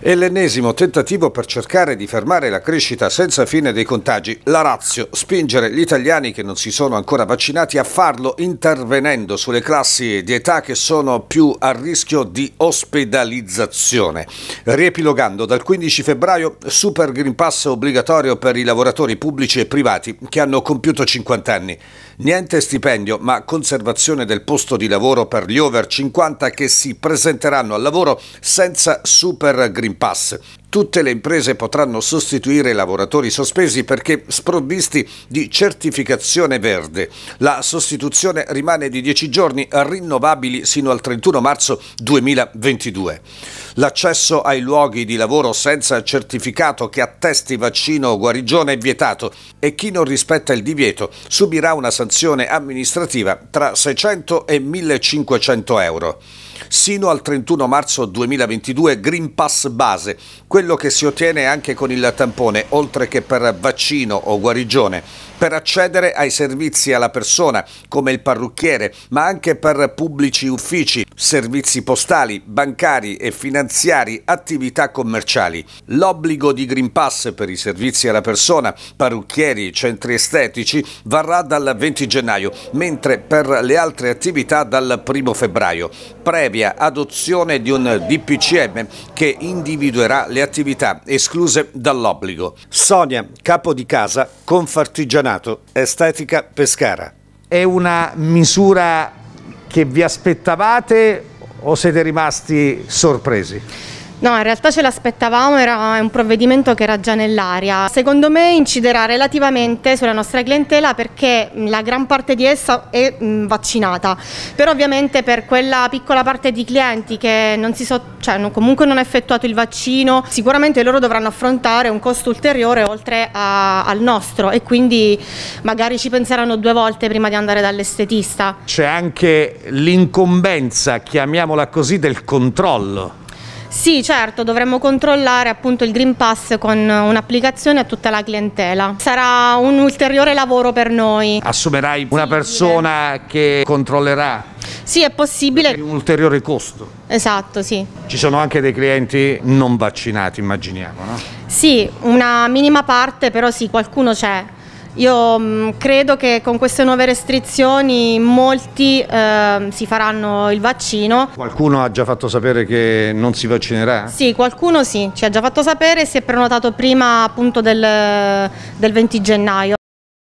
È l'ennesimo tentativo per cercare di fermare la crescita senza fine dei contagi. La razio, spingere gli italiani che non si sono ancora vaccinati a farlo intervenendo sulle classi di età che sono più a rischio di ospedalizzazione. Riepilogando, dal 15 febbraio Super Green Pass obbligatorio per i lavoratori pubblici e privati che hanno compiuto 50 anni. Niente stipendio, ma conservazione del posto di lavoro per gli over 50 che si presenteranno al lavoro senza Super Green Pass Green Pass. Tutte le imprese potranno sostituire i lavoratori sospesi perché sprovvisti di certificazione verde. La sostituzione rimane di 10 giorni rinnovabili sino al 31 marzo 2022. L'accesso ai luoghi di lavoro senza certificato che attesti vaccino o guarigione è vietato e chi non rispetta il divieto subirà una sanzione amministrativa tra 600 e 1500 euro sino al 31 marzo 2022 Green Pass base, quello che si ottiene anche con il tampone, oltre che per vaccino o guarigione, per accedere ai servizi alla persona, come il parrucchiere, ma anche per pubblici uffici, servizi postali, bancari e finanziari, attività commerciali. L'obbligo di Green Pass per i servizi alla persona, parrucchieri, centri estetici varrà dal 20 gennaio, mentre per le altre attività dal 1 febbraio, previa adozione di un DPCM che individuerà le attività escluse dall'obbligo. Sonia, capo di casa, Confartigianato, Estetica Pescara. È una misura che vi aspettavate o siete rimasti sorpresi? No, in realtà ce l'aspettavamo, era un provvedimento che era già nell'aria. Secondo me inciderà relativamente sulla nostra clientela perché la gran parte di essa è vaccinata, però ovviamente per quella piccola parte di clienti che non si so, cioè, comunque non ha effettuato il vaccino, sicuramente loro dovranno affrontare un costo ulteriore oltre a, al nostro e quindi magari ci penseranno due volte prima di andare dall'estetista. C'è anche l'incombenza, chiamiamola così, del controllo sì, certo, dovremmo controllare appunto il Green Pass con un'applicazione a tutta la clientela. Sarà un ulteriore lavoro per noi. Assumerai una persona che controllerà sì, è possibile. Perché un ulteriore costo. Esatto, sì. Ci sono anche dei clienti non vaccinati, immaginiamo, no? Sì, una minima parte, però sì, qualcuno c'è. Io mh, mm, credo che con queste nuove restrizioni molti eh, si faranno il vaccino. Qualcuno ha già fatto sapere che non si vaccinerà? Sì, qualcuno sì, ci ha già fatto sapere e si è prenotato prima appunto del, del 20 gennaio.